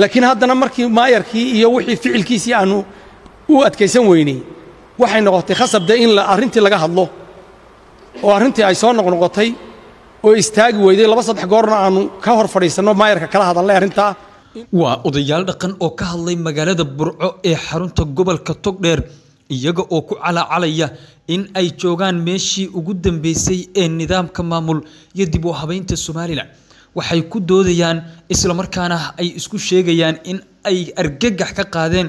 laakiin haddana markii maayarkii iyo wixii ficilkiisii aanu u adkaysan weynay waxay noqotay khasab dee in arrintii laga hadlo oo arrintii ay soo noqnoqotay oo istaagi weyday laba saddex goorna aanu ka hor fadhiisanno maayarka kala hadalnay arrintaa waa odayaal dhaqan oo ka hadlay magaalada burco ee xarunta gobolka togdheer iyaga oo ku calacalaya in ay joogaan meeshii ugu dambeysay ee nidaamka maamul iyo dib u habaynta somalilan waxay ku doodayaan islamarkaana ay isku sheegayaan in ay argagax ka qaadeen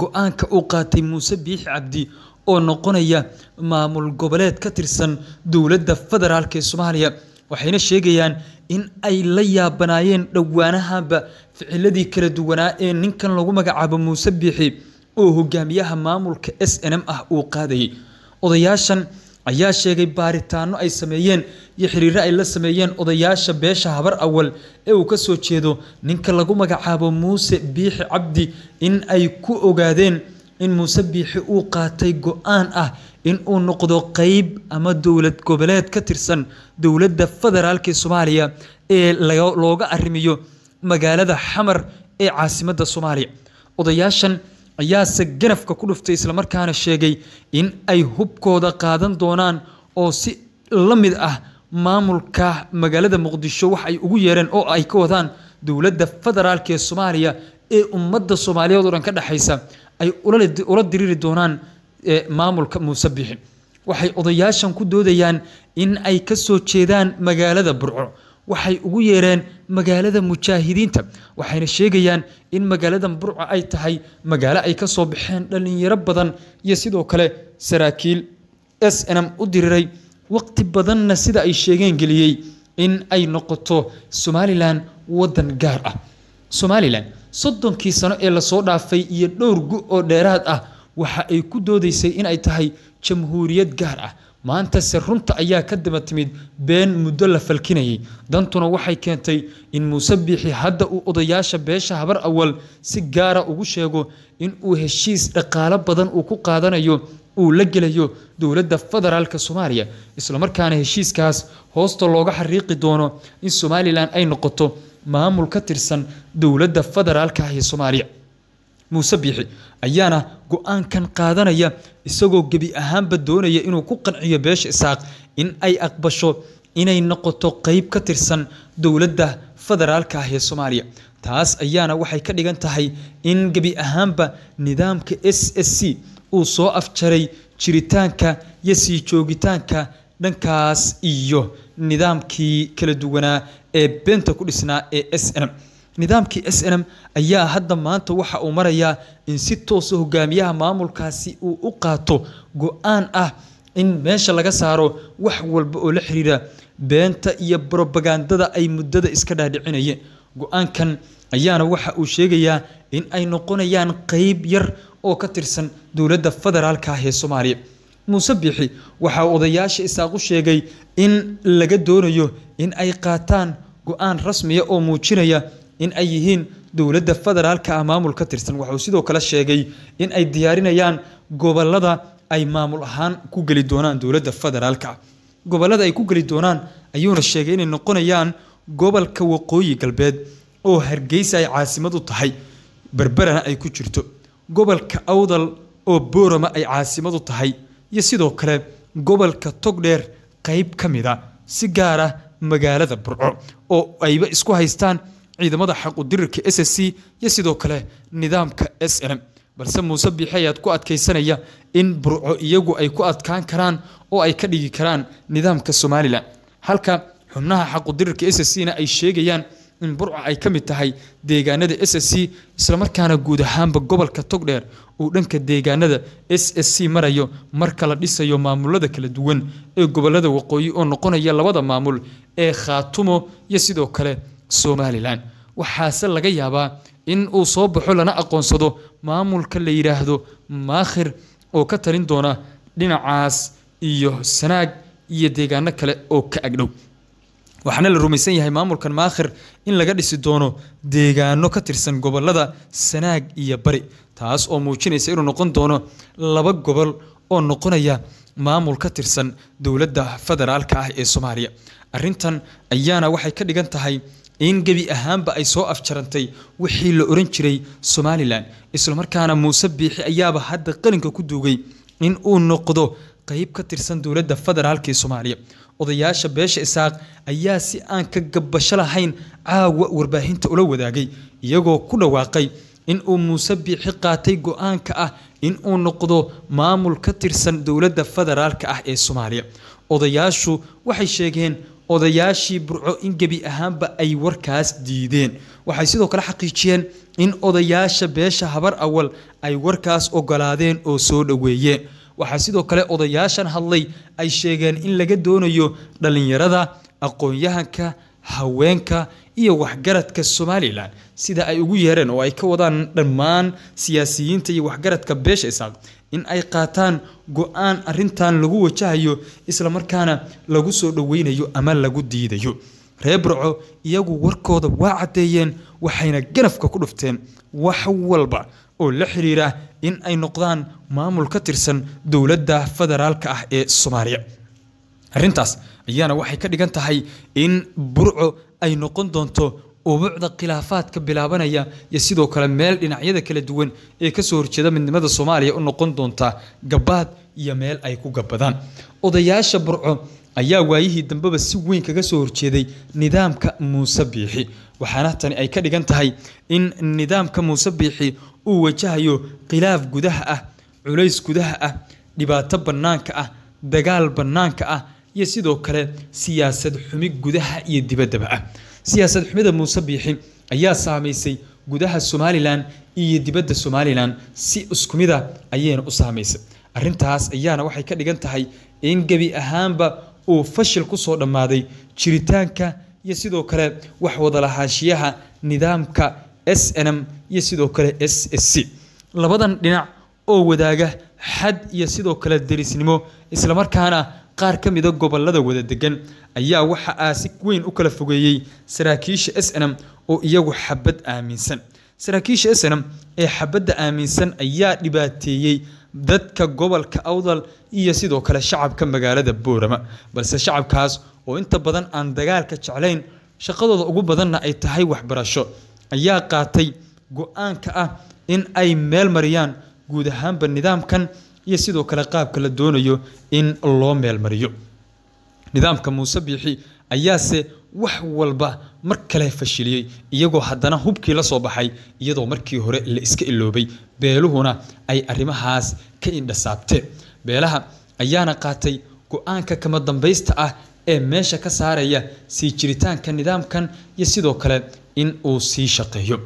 go-aanka uu qaatay muuse biixi cabdi oo noqonaya maamul goboleed ka tirsan dowladda federaalk ee soomaaliya waxayna sheegayaan in ay la yaabanaayeen dhowaanahanba ficiladii kala duwanaa ee ninkan lagu magacaabo muuse biixi oo hogaamiyaha maamulka s n m ah uu qaadayay odayaashan ayaa sheegay baaritaano ay sameeyeen iyo xiriiro ay la sameeyeen odayaasha beesha habar awal ee uu ka soo jeedo ninka lagu magacaabo muuse biixi cabdi in ay ku ogaadeen in muuse biixi uu qaatay go-aan ah in uu noqdo qeyb ama dowlad goboleed ka tirsan dowladda federaalka soomaaliya ee looga arrimiyo magaalada xamar ee caasimadda soomaaliya odayaashan ayaase garafka ku dhuftay islamarkaana sheegay in ay hubkooda qaadan doonaan oo si la mid ah maamulka magaalada muqdisho wax ay ugu yeereen oo ay ka wadaan dowladda federaalk ee soomaaliya ee ummadda soomaaliyeed oo dhan ka dhexaysa ay ula diriiri doonaan eh, maamulka muuse bixi waxay odayaashan ku doodayaan in ay ka soo jeedaan magaalada burco waxay ugu yeereen magaalada mujaahidiinta waxayna sheegayaan in magaalada burco ay tahay magaalo ay ka soo baxeen dhallinyaro badan iyo sidoo kale saraakiil s n m u diriray waqti badanna sida ay sheegeen geliyey in ay noqoto somalilan waddan gaar ah somalilan soddonkii sano ee lasoo dhaafay iyo dhowr gu oo dheeraad ah waxa ay ku doodaysay in ay tahay jamhuuriyad gaar ah maantase runta ayaa ka daba timid been muddo la falkinayay dantuna waxay keentay in muuse biixi hadda uu odayaasha beesha habar awal si gaara ugu sheego in uu heshiis dhaqaalo badan uu ku qaadanayo uu la gelayo dowladda federaalka soomaaliya islamarkaana heshiiskaas hoosta looga xariiqi doono in somalilan ay noqoto maamul ka tirsan dowladda federaalka ah ee soomaaliya muuse biixi ayaana go-aankan qaadanaya isagoo gebi ahaanba doonaya inuu ku qanciyo beesha isaaq in ay aqbasho inay noqoto qeyb ka tirsan dowladda federaalka ah ee soomaaliya taas ayaana waxay ka dhigan tahay in gebi ahaanba nidaamka s s c uu soo afjaray jiritaanka iyo sii joogitaanka dhankaas iyo nidaamkii kala duwanaa ee beenta ku dhisnaa ee s n m nidaamkii s n m ayaa hadda maanta waxa uu marayaa in si toosa ah hogaamiyaha maamulkaasi uu u qaato go-aan ah in meesha laga saaro wax walba oo la xiriira beenta iyo brobagandada ay muddada iska dhaadhicinayeen go-aankan ayaana waxa uu sheegayaa in ay noqonayaan qeyb yar oo ka tirsan dowladda federaalka ah ee soomaaliya muuse biixi waxaa odayaasha isaaqu sheegay in laga doonayo in ay qaataan go-aan rasmiya oo muujinaya in ay yihiin dowladda federaalka ah maamul ka tirsan waxuu sidoo kale sheegay in ay diyaarinayaan gobolada ay maamul ahaan ku geli doonaan dowladda federaalka gobollada ay ku geli doonaan ayuuna sheegay inay noqonayaan gobolka waqooyi galbeed oo hargeysa ay caasimad u tahay berberana ay ku jirto gobolka awdal oo boorama ay caasimad u tahay iyo sidoo kale gobolka togdheer qayb ka mid a ah si gaar ah magaalada burco oo ayba isku haystaan ciidamada xaqudirirka s s c iyo sidoo kale nidaamka s lm balse muuse biixi ayaad ku adkaysanaya in burco iyagu ay ku adkaan karaan oo ay ka dhigi karaan nidaamka somalilan halka xubnaha xaqudirirka s s c na ay sheegayaan in burco ay ka mid tahay deegaanada s s c islamarkaana guud ahaanba gobolka togdheer uu dhanka deegaanada s s c marayo marka la dhisayo maamulada kala duwan ee gobollada waqooyi oo noqonaya labada maamul ee khaatumo iyo sidoo kale somalilan waxaase laga yaabaa in uu soo baxo lana aqoonsado maamulka la yidhaahdo maakhir oo ka talin doona dhinacaas iyo sanaag iyo deegaano kale oo ka agdhow waxaana la rumaysan yahay maamulkan maakhir in laga dhisi doono deegaano ka tirsan gobollada sanaag iyo bari taas oo muujinaysa inuu noqon doono laba gobol oo noqonaya maamul ka tirsan dowladda federaalka ah ee soomaaliya arrintan ayaana waxay ka dhigan tahay in gebi ahaanba ay soo afjarantay wixii la oran jiray somalilan islamarkaana muuse biixi ayaaba hadda qalinka ku duugay in uu noqdo qayb ka tirsan dowladda federaalka ee soomaaliya odayaasha beesha isaaq ayaa si aan ka gabasho lahayn caawa warbaahinta ula wadaagay iyagoo ku dhawaaqay in uu muuse biixi qaatay go-aanka ah in uu noqdo maamul ka tirsan dowladda federaalka ah ee soomaaliya odayaashu waxay sheegeen odayaashii burco in gebi ahaanba ay warkaas diideen waxay sidoo kale xaqiijiyeen in odayaasha beesha habar awal ay warkaas ogolaadeen oo soo dhoweeyeen waxaa sidoo kale odayaashan hadlay ay sheegeen in laga doonayo dhallinyarada aqoon-yahanka haweenka iyo waxgaradka somalilan sida ay ugu yeereen oo ay ka wadaan dhammaan siyaasiyiinta iyo waxgaradka beesha isaaq in ay qaataan go-aan arintan lagu wajahayo isla markaana lagu soo dhoweynayo ama lagu diidayo reer burco iyagu warkooda waa caddeeyeen waxayna ganafka ku dhufteen wax walba oo la xiriira in ay noqdaan maamul ka tirsan dowladda federaalka ah ee soomaaliya arrintaas ayaana waxay ka dhigan tahay in burco ay noqon doonto ubuucda khilaafaadka bilaabanaya iyo sidoo kale meel dhinacyada kala duwan ee kasoo horjeeda midnimada soomaaliya u noqon doontaa gabaad iyo meel ay ku gabadaan odayaasha burco ayaa waayihii dambeba si weyn kaga soo horjeeday nidaamka muuse biixi waxaana tani ay ka dhigan tahay in nidaamka muuse biixi uu wajahayo khilaaf gudaha ah culays gudaha ah dhibaato bannaanka ah dagaal bannaanka ah iyo sidoo kale siyaasad xumi gudaha iyo dibaddaba ah siyaasad xumida muuse biixi ayaa saamaysay gudaha somalilan iyo dibadda somalilan si iskumida ayayna u saamaysay arintaas ayaana waxay ka dhigan tahay in gebi ahaanba uu fashil kusoo dhammaaday jiritaanka iyo sidoo kale wax wadalahaanshiyaha nidaamka s n m iyo sidoo kale s s c labadan dhinac oo wadaaga xad iyo sidoo kale derisnimo islamarkaana qaar ka mida gobolada wada degan ayaa waxa aa si weyn u kala fogeeyey saraakiisha s n m oo iyagu xabad aaminsan saraakiisha s n m ee xabadda aaminsan ayaa dhibaateeyey dadka gobolka awdal iyo sidoo kale shacabka magaalada boorama balse shacabkaas oo inta badan aan dagaalka jeclayn shaqadooda ugu badanna ay tahay waxbarasho ayaa qaatay go-aanka ah in ay meel mariyaan guud ahaanba nidaamkan iyo sidoo kale qaabka la doonayo in loo meelmariyo nidaamka muuse biixi ayaase wax walba mar kale fashiliyey iyagoo haddana hubkii la soo baxay iyadoo markii hore la iska iloobay beeluhuna ay arrimahaas ka indhasaabteen beelaha ayaana qaatay go-aanka kama dambaysta ah ee meesha ka saaraya sii jiritaanka nidaamkan iyo sidoo kale in uu sii shaqeeyo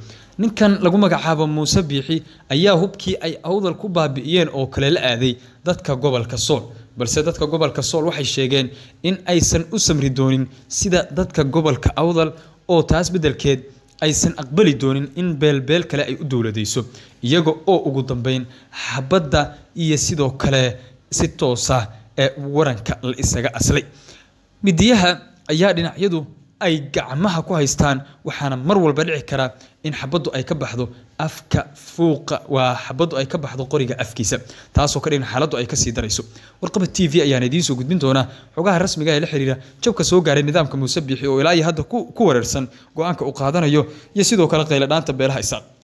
ninkan lagu magacaabo muuse biixi ayaa hubkii ay awdal ku baabi'iyeen oo kale la aaday dadka gobolka sool balse dadka gobolka sool waxay sheegeen in aysan u samri doonin sida dadka gobolka awdal oo taas beddelkeed aysan aqbali doonin in beelbeel kale ay u dowladayso iyaga oo ugu dambeyn xabadda iyo sidoo kale si toosa ee waranka la isaga aslay midiyaha ayaa dhinacyadu ay gacmaha ku haystaan waxaana mar walba dhici karaa in xabaddu ay ka baxdo afka fuuqa waa xabaddu ay ka baxdo qoriga afkiisa taasoo ka dhigan xaaladdu ay kasii darayso warqabad t v ayaan idiin soo gudbin doonaa xogaha rasmiga ah ee la xiriira jabka soo gaaray nidaamka muuse biixi oo ilaa iyo hadda ku wareersan go-aanka u qaadanayo iyo sidoo kale qayladhaanta beelaha isaad